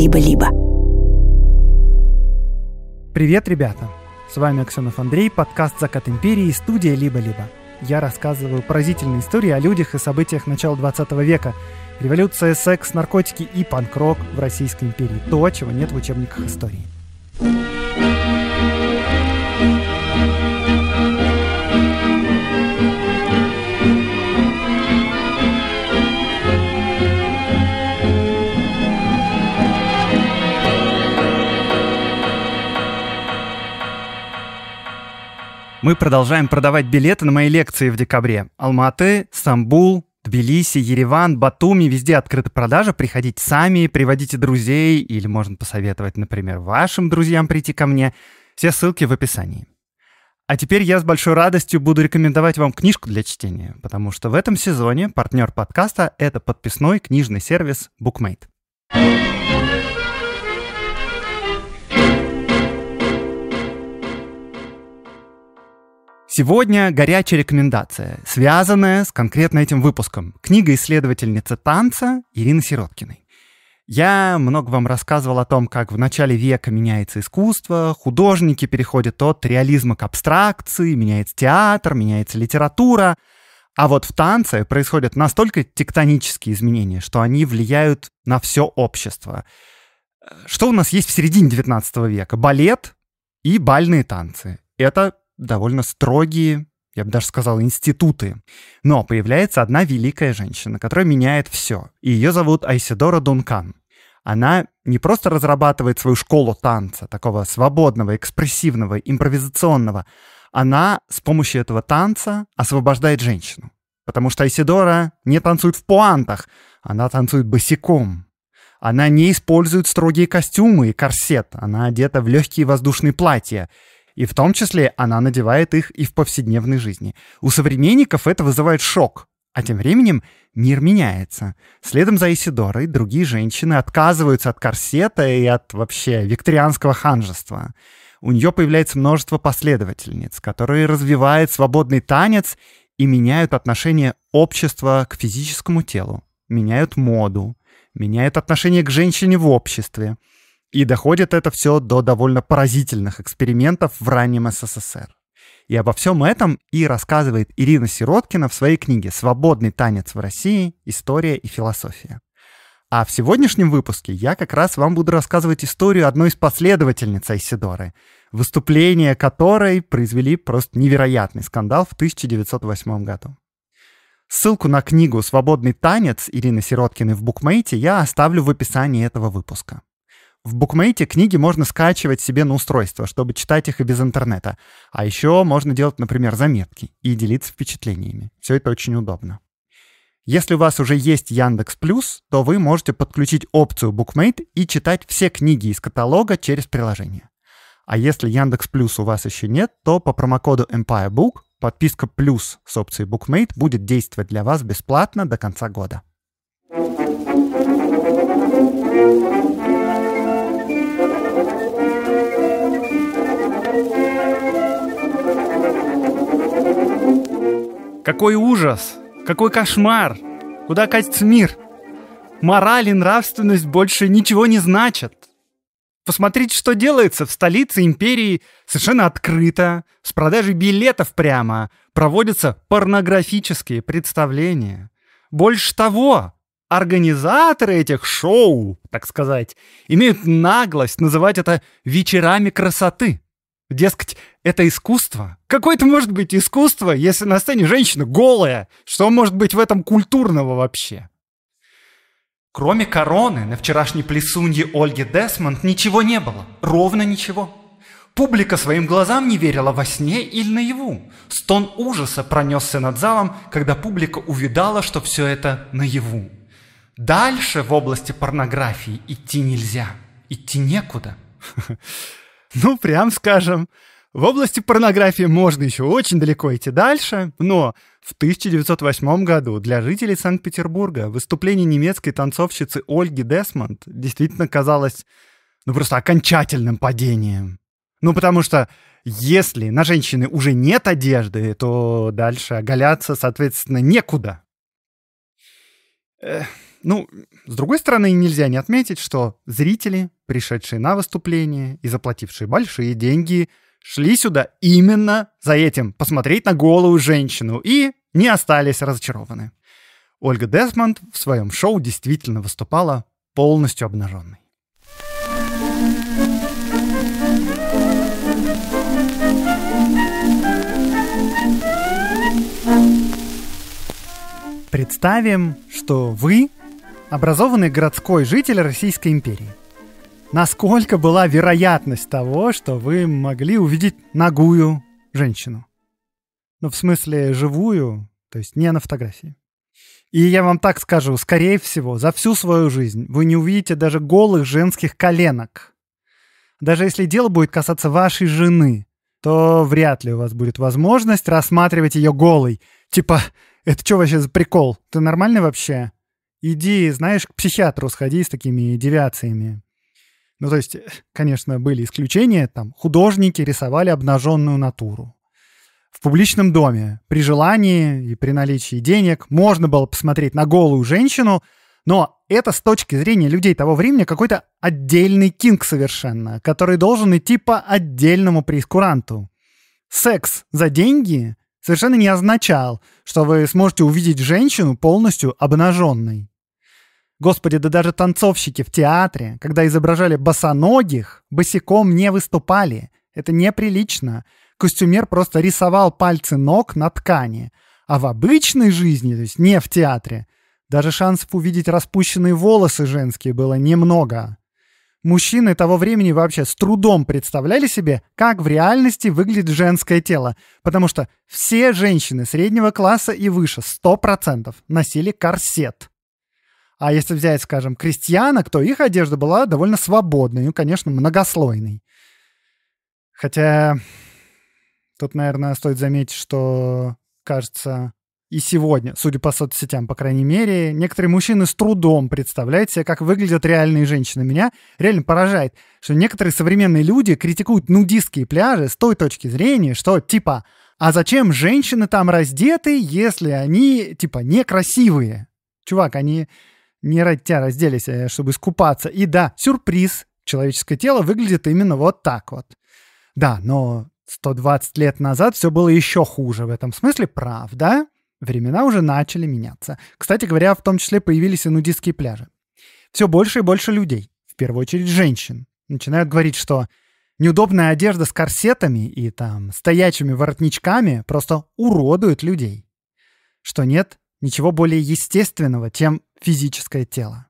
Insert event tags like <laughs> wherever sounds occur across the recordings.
либо-либо. Привет, ребята! С вами Аксенов Андрей, подкаст «Закат империи» и студия «Либо-либо». Я рассказываю поразительные истории о людях и событиях начала 20 века. Революция, секс, наркотики и панк-рок в Российской империи. То, чего нет в учебниках истории. Мы продолжаем продавать билеты на мои лекции в декабре. Алматы, Стамбул, Тбилиси, Ереван, Батуми, везде открыта продажа. Приходите сами, приводите друзей или можно посоветовать, например, вашим друзьям прийти ко мне. Все ссылки в описании. А теперь я с большой радостью буду рекомендовать вам книжку для чтения, потому что в этом сезоне партнер подкаста — это подписной книжный сервис BookMate. Сегодня горячая рекомендация, связанная с конкретно этим выпуском. Книга исследовательницы танца Ирины Сироткиной. Я много вам рассказывал о том, как в начале века меняется искусство, художники переходят от реализма к абстракции, меняется театр, меняется литература. А вот в танце происходят настолько тектонические изменения, что они влияют на все общество. Что у нас есть в середине 19 века? Балет и бальные танцы. Это довольно строгие, я бы даже сказал, институты. Но появляется одна великая женщина, которая меняет все. И ее зовут Айсидора Дункан. Она не просто разрабатывает свою школу танца, такого свободного, экспрессивного, импровизационного, она с помощью этого танца освобождает женщину. Потому что Айсидора не танцует в пуантах, она танцует босиком. Она не использует строгие костюмы и корсет, она одета в легкие воздушные платья. И в том числе она надевает их и в повседневной жизни. У современников это вызывает шок, а тем временем мир меняется. Следом за Исидорой другие женщины отказываются от корсета и от вообще викторианского ханжества. У нее появляется множество последовательниц, которые развивают свободный танец и меняют отношение общества к физическому телу, меняют моду, меняют отношение к женщине в обществе. И доходит это все до довольно поразительных экспериментов в раннем СССР. И обо всем этом и рассказывает Ирина Сироткина в своей книге «Свободный танец в России. История и философия». А в сегодняшнем выпуске я как раз вам буду рассказывать историю одной из последовательниц Айсидоры, выступления которой произвели просто невероятный скандал в 1908 году. Ссылку на книгу «Свободный танец» Ирины Сироткиной в букмейте я оставлю в описании этого выпуска. В букмейте книги можно скачивать себе на устройство, чтобы читать их и без интернета. А еще можно делать, например, заметки и делиться впечатлениями. Все это очень удобно. Если у вас уже есть Яндекс Плюс, то вы можете подключить опцию Букмейт и читать все книги из каталога через приложение. А если Яндекс Плюс у вас еще нет, то по промокоду EmpireBook подписка «Плюс» с опцией Букмейт будет действовать для вас бесплатно до конца года. Какой ужас! Какой кошмар! Куда катится мир? Мораль и нравственность больше ничего не значат. Посмотрите, что делается в столице империи совершенно открыто, с продажей билетов прямо, проводятся порнографические представления. Больше того, организаторы этих шоу, так сказать, имеют наглость называть это вечерами красоты. Дескать, это искусство? Какое-то может быть искусство, если на сцене женщина голая? Что может быть в этом культурного вообще? Кроме короны, на вчерашней плесунье Ольги Десмонд ничего не было. Ровно ничего. Публика своим глазам не верила во сне или наяву. Стон ужаса пронесся над залом, когда публика увидала, что все это наяву. Дальше в области порнографии идти нельзя. Идти некуда. <laughs> ну, прям скажем, в области порнографии можно еще очень далеко идти дальше, но в 1908 году для жителей Санкт-Петербурга выступление немецкой танцовщицы Ольги Десмонд действительно казалось ну просто окончательным падением. Ну потому что если на женщины уже нет одежды, то дальше оголяться, соответственно, некуда. Эх. Ну, с другой стороны, нельзя не отметить, что зрители, пришедшие на выступление и заплатившие большие деньги, шли сюда именно за этим, посмотреть на голую женщину, и не остались разочарованы. Ольга Десмонд в своем шоу действительно выступала полностью обнаженной. Представим, что вы образованный городской житель Российской империи. Насколько была вероятность того, что вы могли увидеть ногую женщину? Ну, в смысле, живую, то есть не на фотографии. И я вам так скажу, скорее всего, за всю свою жизнь вы не увидите даже голых женских коленок. Даже если дело будет касаться вашей жены, то вряд ли у вас будет возможность рассматривать ее голой. Типа, это что вообще за прикол? Ты нормальный вообще? иди, знаешь, к психиатру сходи с такими девиациями. Ну, то есть, конечно, были исключения, там, художники рисовали обнаженную натуру. В публичном доме при желании и при наличии денег можно было посмотреть на голую женщину, но это с точки зрения людей того времени какой-то отдельный кинг совершенно, который должен идти по отдельному преискуранту. Секс за деньги совершенно не означал, что вы сможете увидеть женщину полностью обнаженной. Господи, да даже танцовщики в театре, когда изображали босоногих, босиком не выступали. Это неприлично. Костюмер просто рисовал пальцы ног на ткани. А в обычной жизни, то есть не в театре, даже шансов увидеть распущенные волосы женские было немного. Мужчины того времени вообще с трудом представляли себе, как в реальности выглядит женское тело, потому что все женщины среднего класса и выше 100% носили корсет. А если взять, скажем, крестьянок, то их одежда была довольно свободной, ну, конечно, многослойной. Хотя тут, наверное, стоит заметить, что, кажется, и сегодня, судя по соцсетям, по крайней мере, некоторые мужчины с трудом представляют себе, как выглядят реальные женщины. Меня реально поражает, что некоторые современные люди критикуют нудистские пляжи с той точки зрения, что типа, а зачем женщины там раздеты, если они типа некрасивые? Чувак, они не родтя а разделись, а чтобы искупаться. И да, сюрприз, человеческое тело выглядит именно вот так вот. Да, но 120 лет назад все было еще хуже в этом смысле, правда? Времена уже начали меняться. Кстати говоря, в том числе появились и нудистские пляжи. Все больше и больше людей, в первую очередь женщин, начинают говорить, что неудобная одежда с корсетами и там стоячими воротничками просто уродует людей. Что нет ничего более естественного, чем физическое тело.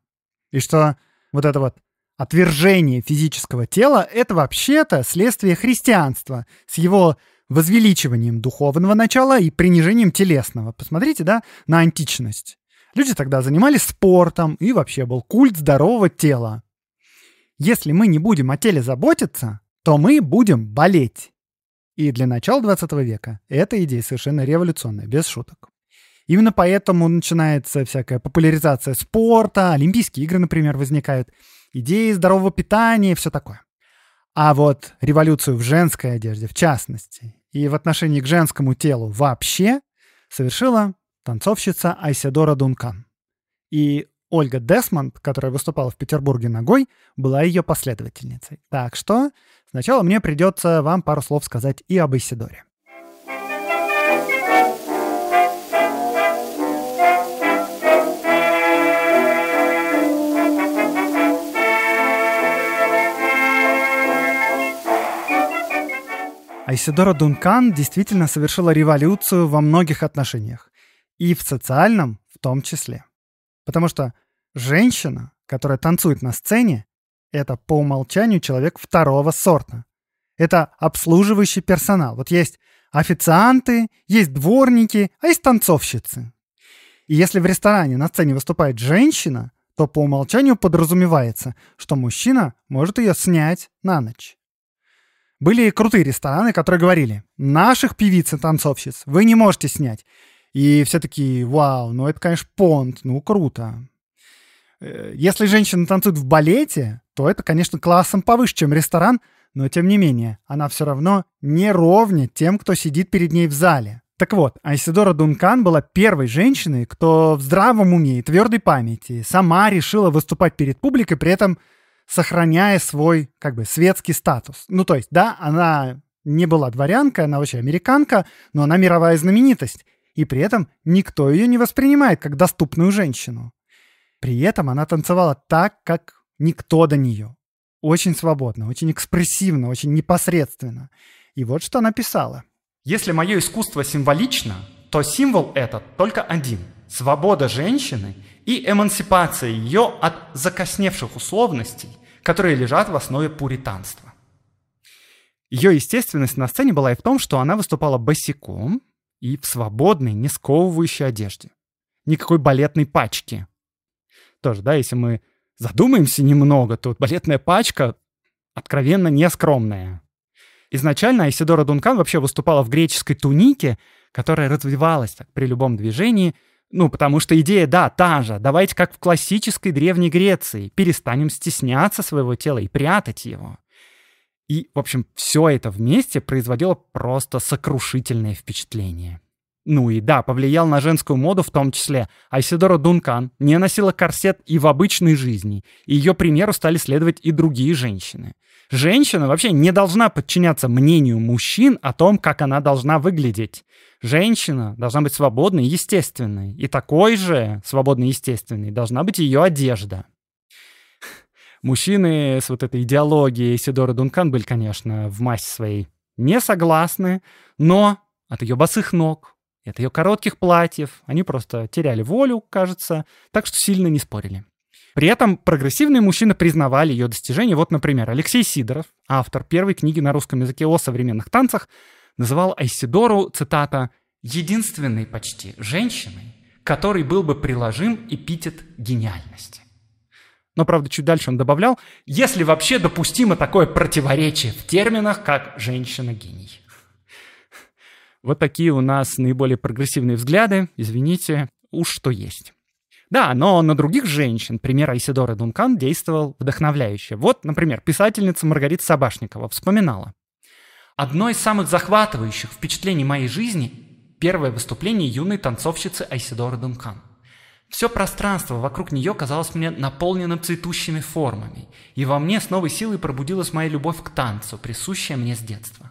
И что вот это вот отвержение физического тела — это вообще-то следствие христианства с его возвеличиванием духовного начала и принижением телесного. Посмотрите, да, на античность. Люди тогда занимались спортом, и вообще был культ здорового тела. Если мы не будем о теле заботиться, то мы будем болеть. И для начала 20 века эта идея совершенно революционная, без шуток. Именно поэтому начинается всякая популяризация спорта, Олимпийские игры, например, возникают, идеи здорового питания и все такое. А вот революцию в женской одежде, в частности, и в отношении к женскому телу вообще, совершила танцовщица Айседора Дункан. И Ольга Десмонд, которая выступала в Петербурге ногой, была ее последовательницей. Так что сначала мне придется вам пару слов сказать и об Исидоре. Айсидора Дункан действительно совершила революцию во многих отношениях. И в социальном в том числе. Потому что женщина, которая танцует на сцене, это по умолчанию человек второго сорта. Это обслуживающий персонал. Вот есть официанты, есть дворники, а есть танцовщицы. И если в ресторане на сцене выступает женщина, то по умолчанию подразумевается, что мужчина может ее снять на ночь были крутые рестораны, которые говорили, наших певиц и танцовщиц вы не можете снять. И все таки вау, ну это, конечно, понт, ну круто. Э, если женщина танцует в балете, то это, конечно, классом повыше, чем ресторан, но тем не менее, она все равно не ровня тем, кто сидит перед ней в зале. Так вот, Айсидора Дункан была первой женщиной, кто в здравом уме и твердой памяти сама решила выступать перед публикой, при этом сохраняя свой как бы светский статус. Ну, то есть, да, она не была дворянкой, она вообще американка, но она мировая знаменитость. И при этом никто ее не воспринимает как доступную женщину. При этом она танцевала так, как никто до нее. Очень свободно, очень экспрессивно, очень непосредственно. И вот что она писала. «Если мое искусство символично, то символ этот только один – свобода женщины – и эмансипация ее от закосневших условностей, которые лежат в основе пуританства. Ее естественность на сцене была и в том, что она выступала босиком и в свободной, не сковывающей одежде. Никакой балетной пачки. Тоже, да, если мы задумаемся немного, то балетная пачка откровенно нескромная. Изначально Айсидора Дункан вообще выступала в греческой тунике, которая развивалась так при любом движении — ну, потому что идея, да, та же. Давайте как в классической Древней Греции. Перестанем стесняться своего тела и прятать его. И, в общем, все это вместе производило просто сокрушительное впечатление. Ну и да, повлиял на женскую моду в том числе. Айседора Дункан не носила корсет и в обычной жизни. И ее примеру стали следовать и другие женщины — Женщина вообще не должна подчиняться мнению мужчин о том, как она должна выглядеть. Женщина должна быть свободной и естественной. И такой же свободной и естественной должна быть ее одежда. <laughs> Мужчины с вот этой идеологией Сидора Дункан были, конечно, в массе своей не согласны, но от ее босых ног, от ее коротких платьев они просто теряли волю, кажется, так что сильно не спорили. При этом прогрессивные мужчины признавали ее достижения. Вот, например, Алексей Сидоров, автор первой книги на русском языке о современных танцах, называл Айсидору, цитата, «единственной почти женщиной, которой был бы приложим эпитет гениальности». Но, правда, чуть дальше он добавлял, если вообще допустимо такое противоречие в терминах, как «женщина-гений». Вот такие у нас наиболее прогрессивные взгляды, извините, уж что есть. Да, но на других женщин пример Айсидоры Дункан действовал вдохновляюще. Вот, например, писательница Маргарита Собашникова вспоминала. Одно из самых захватывающих впечатлений моей жизни – первое выступление юной танцовщицы Айсидоры Дункан. Все пространство вокруг нее казалось мне наполненным цветущими формами, и во мне с новой силой пробудилась моя любовь к танцу, присущая мне с детства.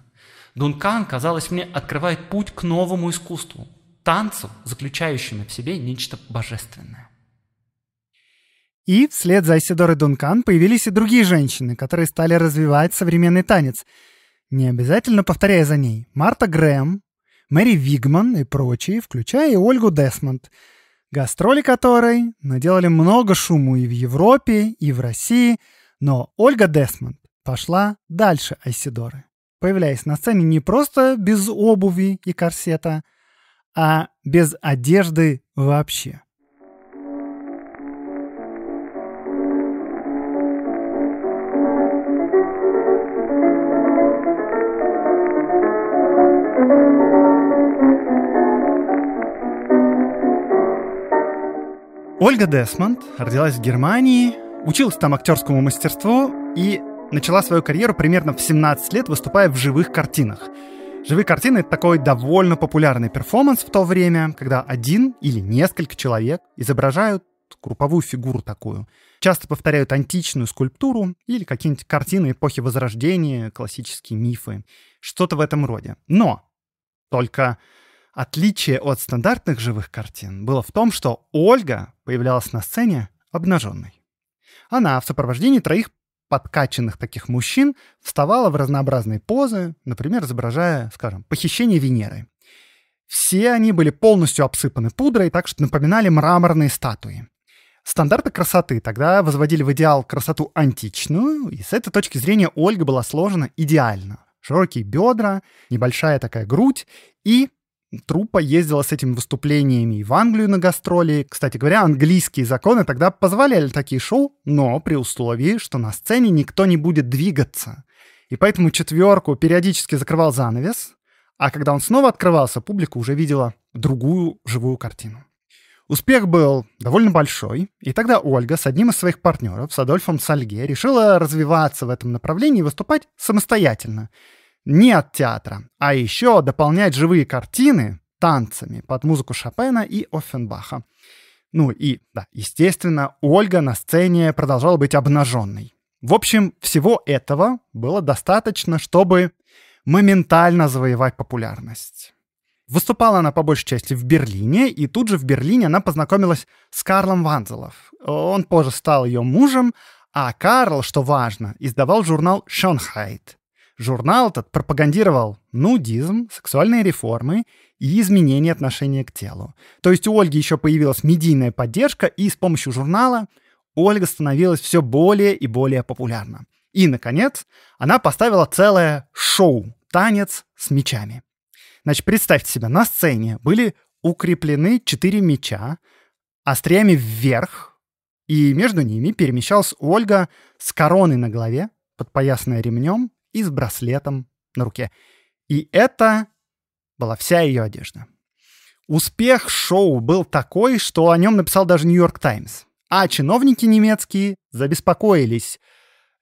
Дункан, казалось мне, открывает путь к новому искусству – танцу, заключающему в себе нечто божественное. И вслед за Исидорой Дункан появились и другие женщины, которые стали развивать современный танец. Не обязательно повторяя за ней. Марта Грэм, Мэри Вигман и прочие, включая и Ольгу Десмонд, гастроли которой наделали много шуму и в Европе, и в России, но Ольга Десмонд пошла дальше Айсидоры, появляясь на сцене не просто без обуви и корсета, а без одежды вообще. Ольга Десмонд родилась в Германии, училась там актерскому мастерству и начала свою карьеру примерно в 17 лет, выступая в живых картинах. Живые картины — это такой довольно популярный перформанс в то время, когда один или несколько человек изображают групповую фигуру такую. Часто повторяют античную скульптуру или какие-нибудь картины эпохи Возрождения, классические мифы, что-то в этом роде. Но только Отличие от стандартных живых картин было в том, что Ольга появлялась на сцене обнаженной. Она в сопровождении троих подкачанных таких мужчин вставала в разнообразные позы, например, изображая, скажем, похищение Венеры. Все они были полностью обсыпаны пудрой, так что напоминали мраморные статуи. Стандарты красоты тогда возводили в идеал красоту античную, и с этой точки зрения Ольга была сложена идеально. Широкие бедра, небольшая такая грудь и труппа ездила с этими выступлениями и в Англию на гастроли. Кстати говоря, английские законы тогда позволяли такие шоу, но при условии, что на сцене никто не будет двигаться. И поэтому четверку периодически закрывал занавес, а когда он снова открывался, публика уже видела другую живую картину. Успех был довольно большой, и тогда Ольга с одним из своих партнеров, с Адольфом Сальге, решила развиваться в этом направлении и выступать самостоятельно – не от театра. А еще дополнять живые картины танцами под музыку Шопена и Оффенбаха. Ну и, да, естественно, Ольга на сцене продолжала быть обнаженной. В общем, всего этого было достаточно, чтобы моментально завоевать популярность. Выступала она по большей части в Берлине, и тут же в Берлине она познакомилась с Карлом Ванзелов. Он позже стал ее мужем, а Карл, что важно, издавал журнал «Шонхайт», Журнал этот пропагандировал нудизм, сексуальные реформы и изменение отношения к телу. То есть у Ольги еще появилась медийная поддержка, и с помощью журнала Ольга становилась все более и более популярна. И, наконец, она поставила целое шоу «Танец с мечами». Значит, представьте себе, на сцене были укреплены четыре меча остриями вверх, и между ними перемещалась Ольга с короной на голове, подпоясанная ремнем, и с браслетом на руке. И это была вся ее одежда. Успех шоу был такой, что о нем написал даже Нью-Йорк Таймс. А чиновники немецкие забеспокоились.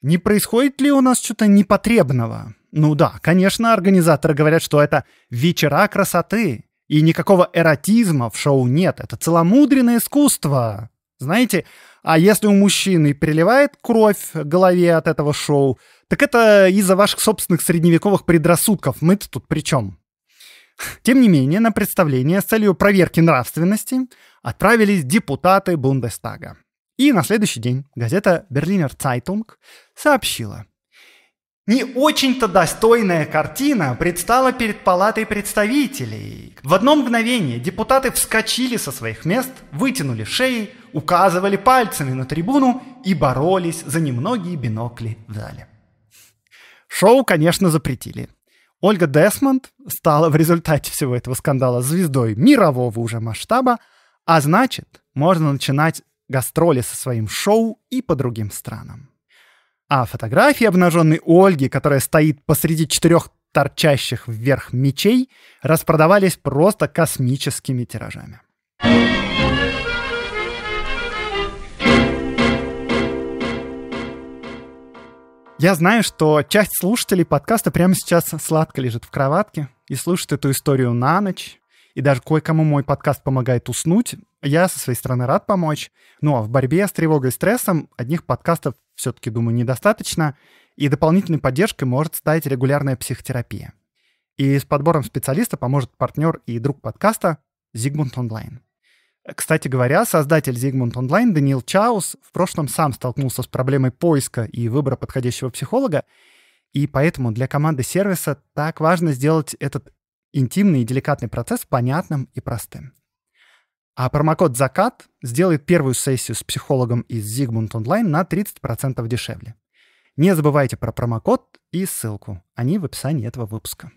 Не происходит ли у нас что-то непотребного? Ну да, конечно, организаторы говорят, что это вечера красоты, и никакого эротизма в шоу нет. Это целомудренное искусство. Знаете, а если у мужчины переливает кровь в голове от этого шоу, так это из-за ваших собственных средневековых предрассудков. Мы-то тут при чем? Тем не менее, на представление с целью проверки нравственности отправились депутаты Бундестага. И на следующий день газета «Берлинер Zeitung сообщила – не очень-то достойная картина предстала перед Палатой представителей. В одно мгновение депутаты вскочили со своих мест, вытянули шеи, указывали пальцами на трибуну и боролись за немногие бинокли в зале. Шоу, конечно, запретили. Ольга Десмонд стала в результате всего этого скандала звездой мирового уже масштаба, а значит, можно начинать гастроли со своим шоу и по другим странам. А фотографии обнаженной Ольги, которая стоит посреди четырех торчащих вверх мечей, распродавались просто космическими тиражами. Я знаю, что часть слушателей подкаста прямо сейчас сладко лежит в кроватке и слушает эту историю на ночь. И даже кое-кому мой подкаст помогает уснуть. Я со своей стороны рад помочь. Но ну, а в борьбе с тревогой и стрессом одних подкастов все-таки, думаю, недостаточно. И дополнительной поддержкой может стать регулярная психотерапия. И с подбором специалиста поможет партнер и друг подкаста Зигмунд Онлайн. Кстати говоря, создатель Зигмунд Онлайн Даниил Чаус в прошлом сам столкнулся с проблемой поиска и выбора подходящего психолога, и поэтому для команды сервиса так важно сделать этот интимный и деликатный процесс понятным и простым. А промокод «Закат» сделает первую сессию с психологом из Зигмунд Онлайн на 30% дешевле. Не забывайте про промокод и ссылку. Они в описании этого выпуска.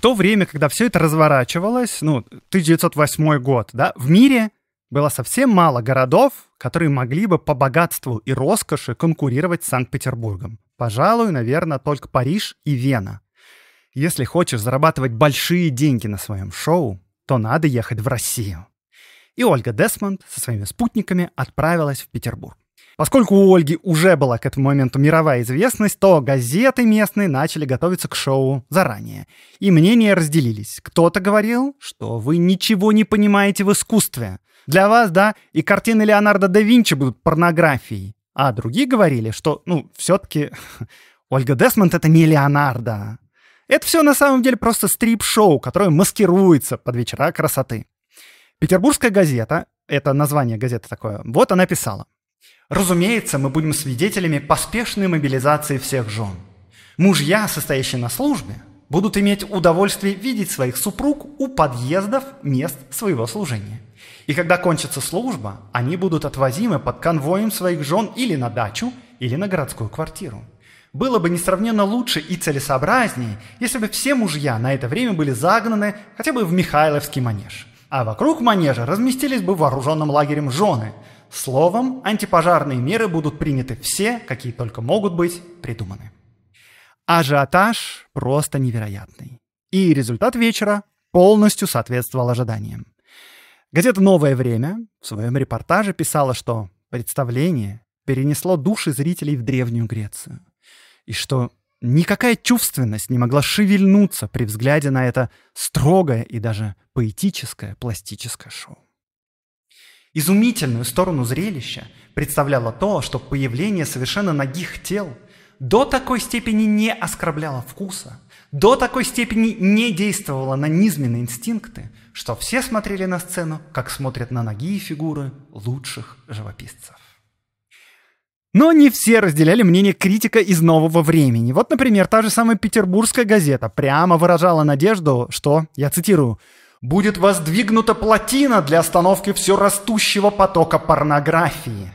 то время, когда все это разворачивалось, ну, 1908 год, да, в мире было совсем мало городов, которые могли бы по богатству и роскоши конкурировать с Санкт-Петербургом. Пожалуй, наверное, только Париж и Вена. Если хочешь зарабатывать большие деньги на своем шоу, то надо ехать в Россию. И Ольга Десмонд со своими спутниками отправилась в Петербург. Поскольку у Ольги уже была к этому моменту мировая известность, то газеты местные начали готовиться к шоу заранее. И мнения разделились. Кто-то говорил, что вы ничего не понимаете в искусстве. Для вас, да, и картины Леонардо да Винчи будут порнографией. А другие говорили, что, ну, все-таки <laughs> Ольга Десмонд — это не Леонардо. Это все на самом деле просто стрип-шоу, которое маскируется под вечера красоты. Петербургская газета, это название газеты такое, вот она писала. Разумеется, мы будем свидетелями поспешной мобилизации всех жен. Мужья, состоящие на службе, будут иметь удовольствие видеть своих супруг у подъездов мест своего служения. И когда кончится служба, они будут отвозимы под конвоем своих жен или на дачу, или на городскую квартиру. Было бы несравненно лучше и целесообразнее, если бы все мужья на это время были загнаны хотя бы в Михайловский манеж. А вокруг манежа разместились бы вооруженным лагерем жены – Словом, антипожарные меры будут приняты все, какие только могут быть придуманы. Ажиотаж просто невероятный. И результат вечера полностью соответствовал ожиданиям. Газета «Новое время» в своем репортаже писала, что представление перенесло души зрителей в Древнюю Грецию. И что никакая чувственность не могла шевельнуться при взгляде на это строгое и даже поэтическое пластическое шоу. Изумительную сторону зрелища представляло то, что появление совершенно ногих тел до такой степени не оскорбляло вкуса, до такой степени не действовало на низменные инстинкты, что все смотрели на сцену, как смотрят на ноги и фигуры лучших живописцев. Но не все разделяли мнение критика из нового времени. Вот, например, та же самая петербургская газета прямо выражала надежду, что, я цитирую, будет воздвигнута плотина для остановки все растущего потока порнографии.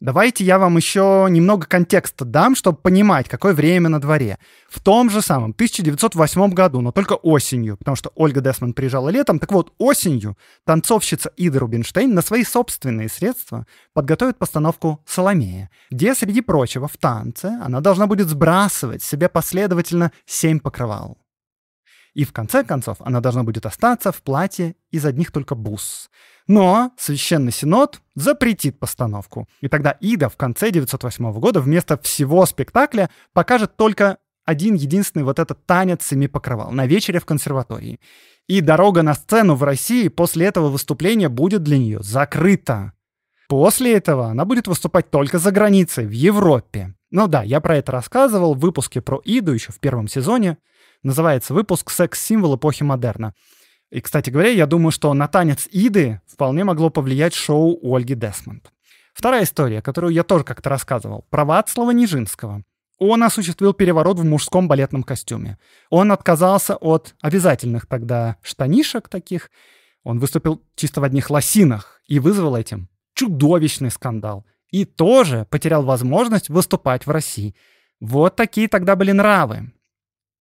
Давайте я вам еще немного контекста дам, чтобы понимать, какое время на дворе. В том же самом 1908 году, но только осенью, потому что Ольга Десман приезжала летом. Так вот, осенью танцовщица Ида Рубинштейн на свои собственные средства подготовит постановку «Соломея», где, среди прочего, в танце она должна будет сбрасывать себе последовательно семь покрывал. И в конце концов она должна будет остаться в платье из одних только бус. Но Священный Синод запретит постановку. И тогда Ида в конце 908 года вместо всего спектакля покажет только один единственный вот этот танец семи покрывал на вечере в консерватории. И дорога на сцену в России после этого выступления будет для нее закрыта. После этого она будет выступать только за границей, в Европе. Ну да, я про это рассказывал в выпуске про Иду еще в первом сезоне. Называется выпуск «Секс-символ эпохи модерна». И, кстати говоря, я думаю, что на танец Иды вполне могло повлиять шоу Ольги Десмонд. Вторая история, которую я тоже как-то рассказывал, про Вацлава Нижинского. Он осуществил переворот в мужском балетном костюме. Он отказался от обязательных тогда штанишек таких. Он выступил чисто в одних лосинах и вызвал этим чудовищный скандал. И тоже потерял возможность выступать в России. Вот такие тогда были нравы.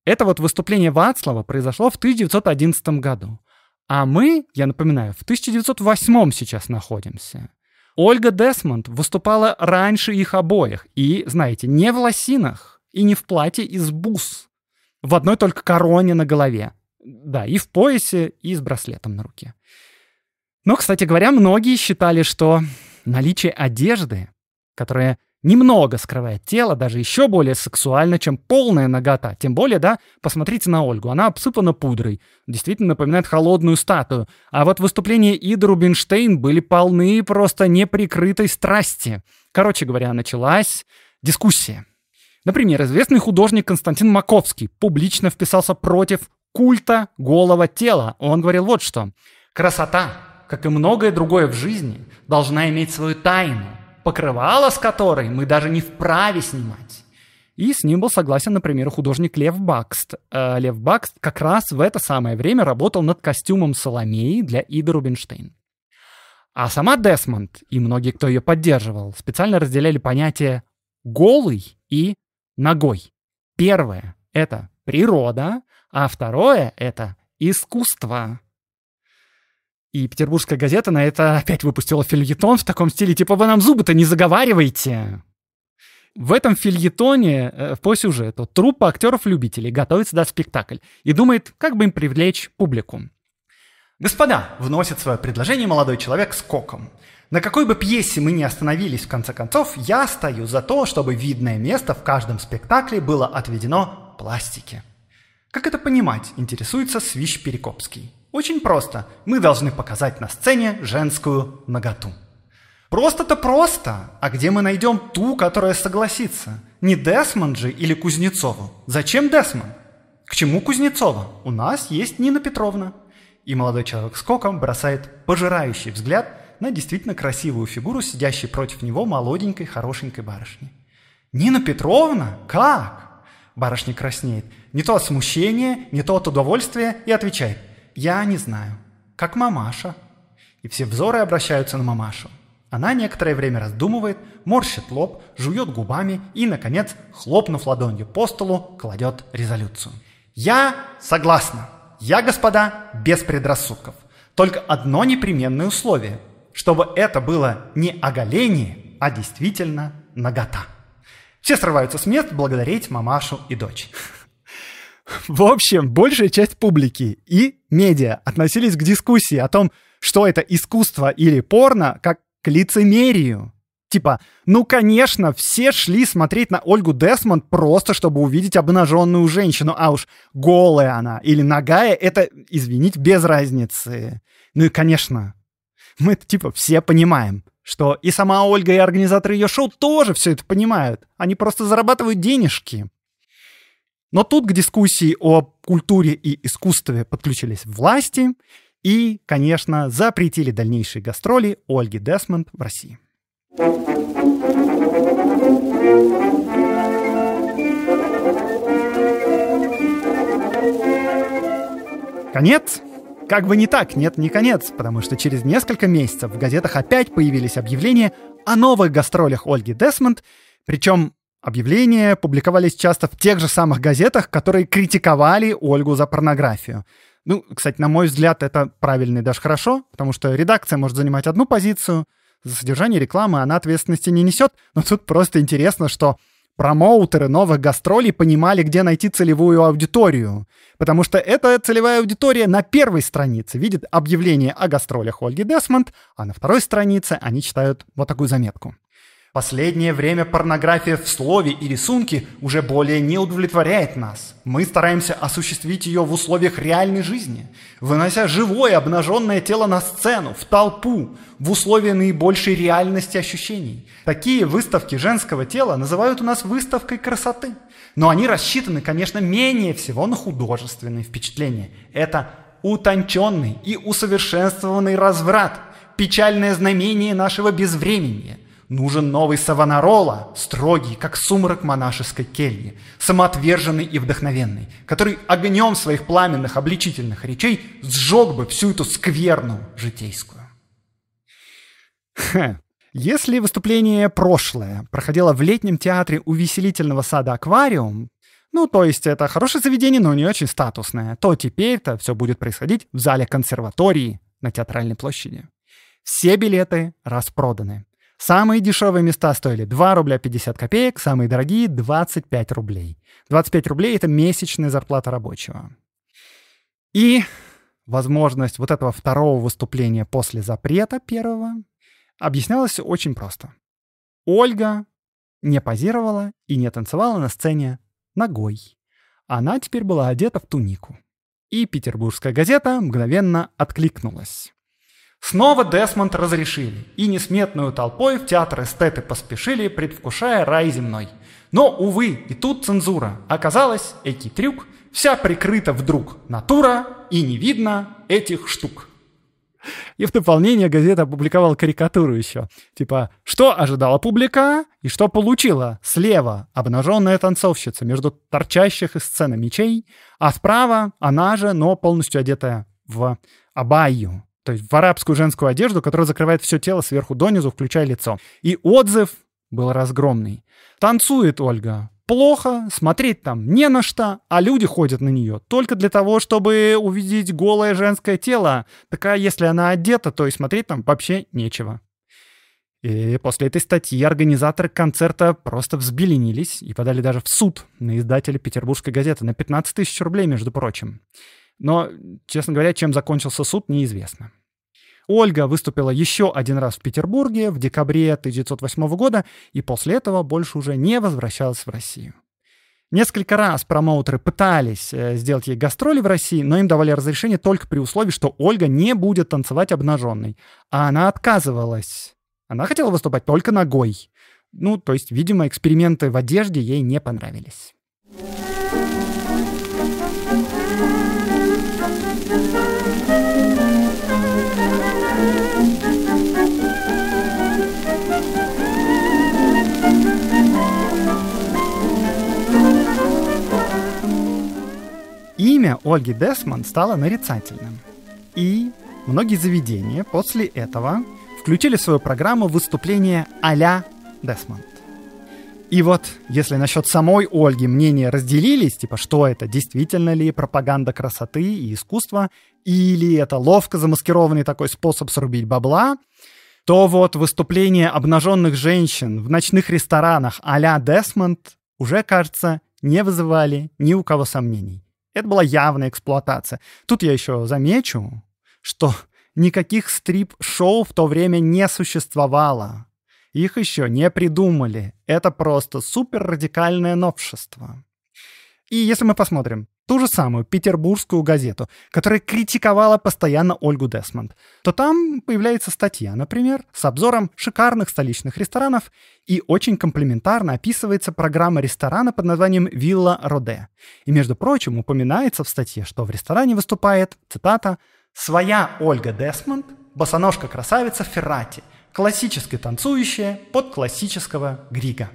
Это вот выступление Вацлава произошло в 1911 году. А мы, я напоминаю, в 1908 сейчас находимся. Ольга Десмонд выступала раньше их обоих. И, знаете, не в лосинах и не в платье из бус. В одной только короне на голове. Да, и в поясе, и с браслетом на руке. Но, кстати говоря, многие считали, что наличие одежды, которая немного скрывает тело, даже еще более сексуально, чем полная нагота. Тем более, да, посмотрите на Ольгу, она обсыпана пудрой, действительно напоминает холодную статую. А вот выступления Иды Рубинштейн были полны просто неприкрытой страсти. Короче говоря, началась дискуссия. Например, известный художник Константин Маковский публично вписался против культа голого тела. Он говорил вот что. «Красота, как и многое другое в жизни, должна иметь свою тайну, покрывало с которой мы даже не вправе снимать. И с ним был согласен, например, художник Лев Бакст. Э, Лев Бакст как раз в это самое время работал над костюмом Соломеи для Иды Рубинштейн. А сама Десмонд и многие, кто ее поддерживал, специально разделяли понятие «голый» и «ногой». Первое — это природа, а второе — это искусство. И петербургская газета на это опять выпустила фильетон в таком стиле, типа «Вы нам зубы-то не заговариваете!» В этом фильетоне э, по сюжету труппа актеров-любителей готовится дать спектакль и думает, как бы им привлечь публику. «Господа!» – вносит свое предложение молодой человек с коком. На какой бы пьесе мы ни остановились, в конце концов, я стою за то, чтобы видное место в каждом спектакле было отведено пластике. Как это понимать, интересуется Свищ Перекопский. Очень просто. Мы должны показать на сцене женскую наготу. Просто-то просто. А где мы найдем ту, которая согласится? Не Десмонд же или Кузнецову? Зачем Десмонд? К чему Кузнецова? У нас есть Нина Петровна. И молодой человек скоком бросает пожирающий взгляд на действительно красивую фигуру, сидящей против него молоденькой, хорошенькой барышни. «Нина Петровна? Как?» Барышня краснеет. Не то от смущения, не то от удовольствия и отвечает – я не знаю. Как мамаша». И все взоры обращаются на мамашу. Она некоторое время раздумывает, морщит лоб, жует губами и, наконец, хлопнув ладонью по столу, кладет резолюцию. «Я согласна. Я, господа, без предрассудков. Только одно непременное условие. Чтобы это было не оголение, а действительно нагота». Все срываются с мест благодарить мамашу и дочь. <laughs> В общем, большая часть публики и медиа относились к дискуссии о том, что это искусство или порно, как к лицемерию. Типа, ну, конечно, все шли смотреть на Ольгу Десмонд просто, чтобы увидеть обнаженную женщину, а уж голая она или ногая, это, извинить, без разницы. Ну и, конечно, мы типа, все понимаем, что и сама Ольга, и организаторы ее шоу тоже все это понимают. Они просто зарабатывают денежки. Но тут к дискуссии о культуре и искусстве подключились власти и, конечно, запретили дальнейшие гастроли Ольги Десмонд в России. Конец? Как бы не так, нет, не конец, потому что через несколько месяцев в газетах опять появились объявления о новых гастролях Ольги Десмонд, причем Объявления публиковались часто в тех же самых газетах, которые критиковали Ольгу за порнографию. Ну, кстати, на мой взгляд, это правильно и даже хорошо, потому что редакция может занимать одну позицию, за содержание рекламы она ответственности не несет, но тут просто интересно, что промоутеры новых гастролей понимали, где найти целевую аудиторию. Потому что эта целевая аудитория на первой странице видит объявление о гастролях Ольги Десмонд, а на второй странице они читают вот такую заметку. Последнее время порнография в слове и рисунке уже более не удовлетворяет нас. Мы стараемся осуществить ее в условиях реальной жизни, вынося живое обнаженное тело на сцену, в толпу, в условия наибольшей реальности ощущений. Такие выставки женского тела называют у нас выставкой красоты. Но они рассчитаны, конечно, менее всего на художественные впечатления. Это утонченный и усовершенствованный разврат, печальное знамение нашего безвременья – Нужен новый Саванарола, строгий, как сумрак монашеской кельи, самоотверженный и вдохновенный, который огнем своих пламенных обличительных речей сжег бы всю эту скверну житейскую. Хе. Если выступление прошлое проходило в летнем театре увеселительного сада «Аквариум», ну, то есть это хорошее заведение, но не очень статусное, то теперь-то все будет происходить в зале консерватории на театральной площади. Все билеты распроданы. Самые дешевые места стоили 2 рубля 50 копеек, самые дорогие — 25 рублей. 25 рублей — это месячная зарплата рабочего. И возможность вот этого второго выступления после запрета первого объяснялась очень просто. Ольга не позировала и не танцевала на сцене ногой. Она теперь была одета в тунику. И петербургская газета мгновенно откликнулась. Снова Десмонд разрешили, и несметную толпой в театр эстеты поспешили, предвкушая рай земной. Но, увы, и тут цензура. Оказалось, эки трюк, вся прикрыта вдруг натура, и не видно этих штук. И в дополнение газета опубликовала карикатуру еще. Типа, что ожидала публика и что получила? Слева обнаженная танцовщица между торчащих из сцены мечей, а справа она же, но полностью одетая в абайю, то есть в арабскую женскую одежду, которая закрывает все тело сверху донизу, включая лицо. И отзыв был разгромный. Танцует Ольга. Плохо, смотреть там не на что, а люди ходят на нее только для того, чтобы увидеть голое женское тело. Такая, если она одета, то и смотреть там вообще нечего. И после этой статьи организаторы концерта просто взбеленились и подали даже в суд на издателя петербургской газеты на 15 тысяч рублей, между прочим. Но, честно говоря, чем закончился суд, неизвестно. Ольга выступила еще один раз в Петербурге в декабре 1908 года и после этого больше уже не возвращалась в Россию. Несколько раз промоутеры пытались э, сделать ей гастроли в России, но им давали разрешение только при условии, что Ольга не будет танцевать обнаженной. А она отказывалась. Она хотела выступать только ногой. Ну, то есть, видимо, эксперименты в одежде ей не понравились. Ольги Десман стало нарицательным. И многие заведения после этого включили в свою программу выступление а-ля Десмонд. И вот, если насчет самой Ольги мнения разделились, типа, что это, действительно ли пропаганда красоты и искусства, или это ловко замаскированный такой способ срубить бабла, то вот выступление обнаженных женщин в ночных ресторанах а-ля Десмонд уже, кажется, не вызывали ни у кого сомнений. Это была явная эксплуатация. Тут я еще замечу, что никаких стрип-шоу в то время не существовало. Их еще не придумали. Это просто супер радикальное новшество. И если мы посмотрим ту же самую петербургскую газету, которая критиковала постоянно Ольгу Десмонд, то там появляется статья, например, с обзором шикарных столичных ресторанов и очень комплиментарно описывается программа ресторана под названием «Вилла Роде». И, между прочим, упоминается в статье, что в ресторане выступает, цитата, «Своя Ольга Десмонд, босоножка-красавица Феррати, классически танцующая под классического грига».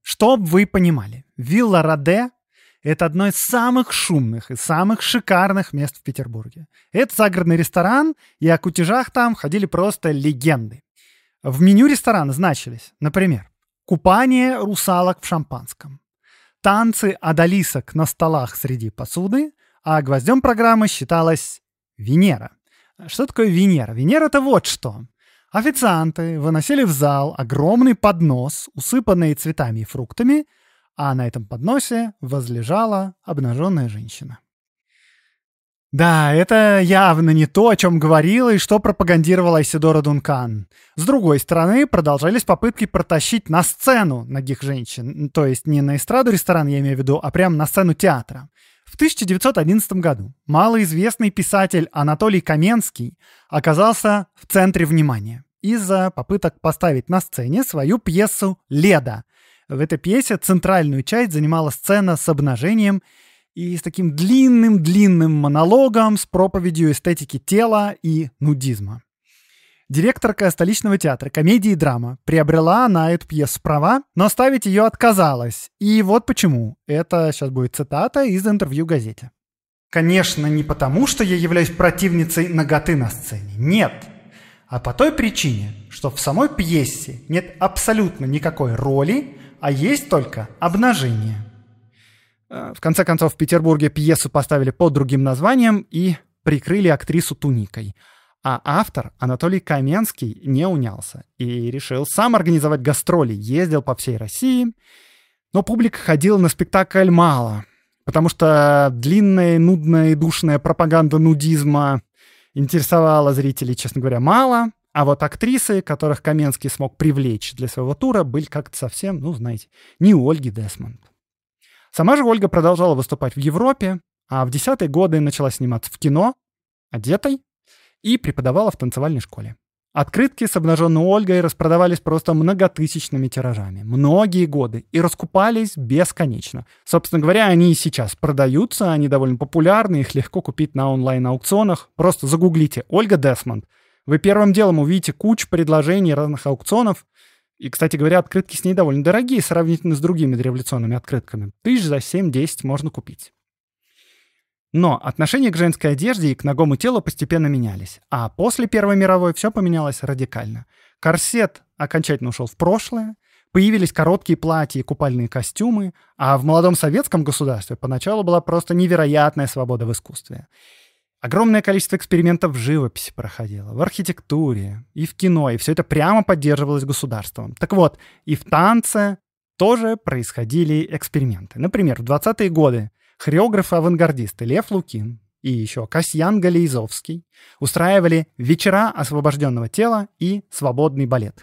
Чтоб вы понимали, Вилла Роде это одно из самых шумных и самых шикарных мест в Петербурге. Это загородный ресторан, и о кутежах там ходили просто легенды. В меню ресторана значились, например, купание русалок в шампанском, танцы адалисок на столах среди посуды, а гвоздем программы считалась Венера. Что такое Венера? Венера — это вот что. Официанты выносили в зал огромный поднос, усыпанный цветами и фруктами — а на этом подносе возлежала обнаженная женщина. Да, это явно не то, о чем говорила и что пропагандировала Айсидора Дункан. С другой стороны, продолжались попытки протащить на сцену ногих женщин, то есть не на эстраду ресторан, я имею в виду, а прямо на сцену театра. В 1911 году малоизвестный писатель Анатолий Каменский оказался в центре внимания из-за попыток поставить на сцене свою пьесу «Леда», в этой пьесе центральную часть занимала сцена с обнажением и с таким длинным-длинным монологом с проповедью эстетики тела и нудизма. Директорка столичного театра комедии и драма приобрела на эту пьесу права, но ставить ее отказалась. И вот почему. Это сейчас будет цитата из интервью газете. Конечно, не потому, что я являюсь противницей ноготы на сцене. Нет. А по той причине, что в самой пьесе нет абсолютно никакой роли, а есть только обнажение. Э, в конце концов, в Петербурге пьесу поставили под другим названием и прикрыли актрису туникой. А автор, Анатолий Каменский, не унялся и решил сам организовать гастроли, ездил по всей России. Но публика ходила на спектакль мало, потому что длинная, нудная и душная пропаганда нудизма интересовала зрителей, честно говоря, мало. А вот актрисы, которых Каменский смог привлечь для своего тура, были как-то совсем, ну, знаете, не Ольги Десмонд. Сама же Ольга продолжала выступать в Европе, а в десятые годы начала сниматься в кино, одетой, и преподавала в танцевальной школе. Открытки с обнаженной Ольгой распродавались просто многотысячными тиражами, многие годы, и раскупались бесконечно. Собственно говоря, они и сейчас продаются, они довольно популярны, их легко купить на онлайн-аукционах. Просто загуглите «Ольга Десмонд», вы первым делом увидите кучу предложений разных аукционов. И, кстати говоря, открытки с ней довольно дорогие сравнительно с другими революционными открытками. Тысяч за 7-10 можно купить. Но отношение к женской одежде и к ногому телу постепенно менялись. А после Первой мировой все поменялось радикально. Корсет окончательно ушел в прошлое, появились короткие платья и купальные костюмы, а в молодом советском государстве поначалу была просто невероятная свобода в искусстве. Огромное количество экспериментов в живописи проходило, в архитектуре и в кино, и все это прямо поддерживалось государством. Так вот, и в танце тоже происходили эксперименты. Например, в 20-е годы хореографы-авангардисты Лев Лукин и еще Касьян Галейзовский устраивали вечера освобожденного тела и свободный балет.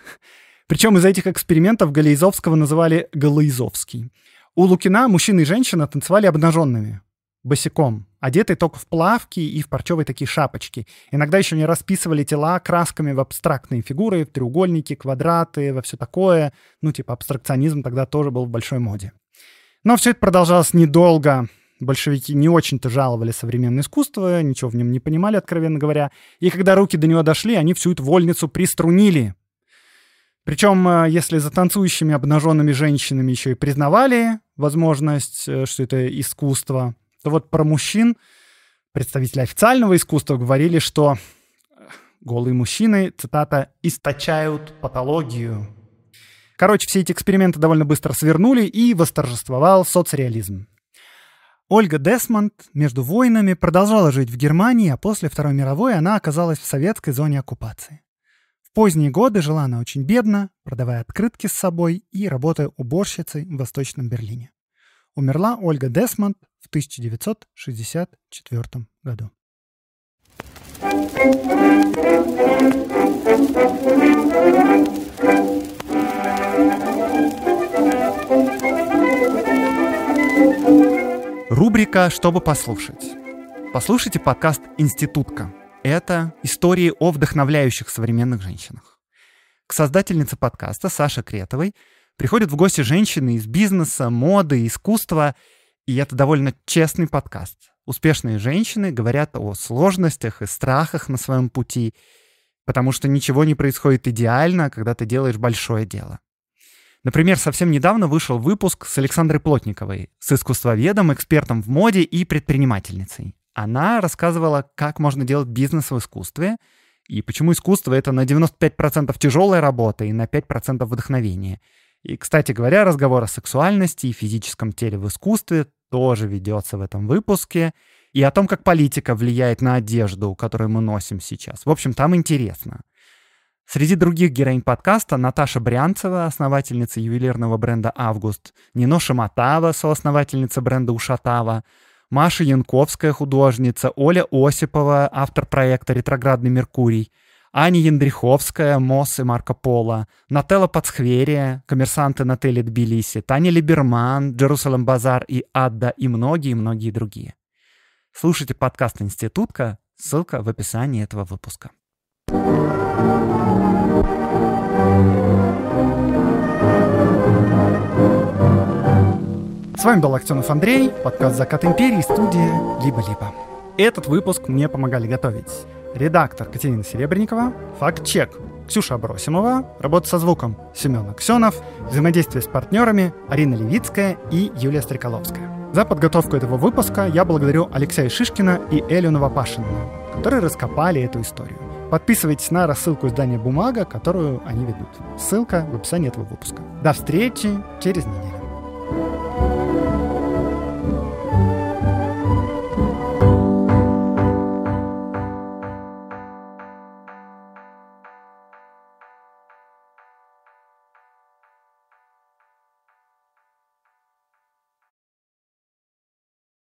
Причем из этих экспериментов Галейзовского называли «Галейзовский». У Лукина мужчины и женщина танцевали обнаженными, босиком, одетый только в плавки и в парчевые такие шапочки. Иногда еще не расписывали тела красками в абстрактные фигуры, в треугольники, квадраты, во все такое. Ну, типа абстракционизм тогда тоже был в большой моде. Но все это продолжалось недолго. Большевики не очень-то жаловали современное искусство, ничего в нем не понимали, откровенно говоря. И когда руки до него дошли, они всю эту вольницу приструнили. Причем, э, если за танцующими обнаженными женщинами еще и признавали возможность, э, что это искусство, что вот про мужчин представители официального искусства говорили, что э, голые мужчины, цитата, «источают патологию». Короче, все эти эксперименты довольно быстро свернули и восторжествовал соцреализм. Ольга Десмонд между войнами продолжала жить в Германии, а после Второй мировой она оказалась в советской зоне оккупации. В поздние годы жила она очень бедно, продавая открытки с собой и работая уборщицей в Восточном Берлине. Умерла Ольга Десмонд в 1964 году. Рубрика «Чтобы послушать». Послушайте подкаст «Институтка». Это истории о вдохновляющих современных женщинах. К создательнице подкаста Саше Кретовой – Приходят в гости женщины из бизнеса, моды, искусства, и это довольно честный подкаст. Успешные женщины говорят о сложностях и страхах на своем пути, потому что ничего не происходит идеально, когда ты делаешь большое дело. Например, совсем недавно вышел выпуск с Александрой Плотниковой, с искусствоведом, экспертом в моде и предпринимательницей. Она рассказывала, как можно делать бизнес в искусстве, и почему искусство — это на 95% тяжелая работа и на 5% вдохновение — и, кстати говоря, разговор о сексуальности и физическом теле в искусстве тоже ведется в этом выпуске. И о том, как политика влияет на одежду, которую мы носим сейчас. В общем, там интересно. Среди других героинь подкаста Наташа Брянцева, основательница ювелирного бренда «Август», Нино Шаматава, соосновательница бренда «Ушатава», Маша Янковская, художница, Оля Осипова, автор проекта «Ретроградный Меркурий», Аня Яндриховская, Мосс и Марко Поло, Нателла Пацхверия, коммерсанты на Тбилиси, Таня Либерман, Джерусалем Базар и Адда и многие-многие другие. Слушайте подкаст «Институтка», ссылка в описании этого выпуска. С вами был Актенов Андрей, подкаст «Закат империи», студия «Либо-либо». Этот выпуск мне помогали готовить редактор Катерина Серебренникова, факт-чек Ксюша Бросимова, работа со звуком Семен Аксенов, взаимодействие с партнерами Арина Левицкая и Юлия Стреколовская. За подготовку этого выпуска я благодарю Алексея Шишкина и Элю Новопашину, которые раскопали эту историю. Подписывайтесь на рассылку издания «Бумага», которую они ведут. Ссылка в описании этого выпуска. До встречи через неделю.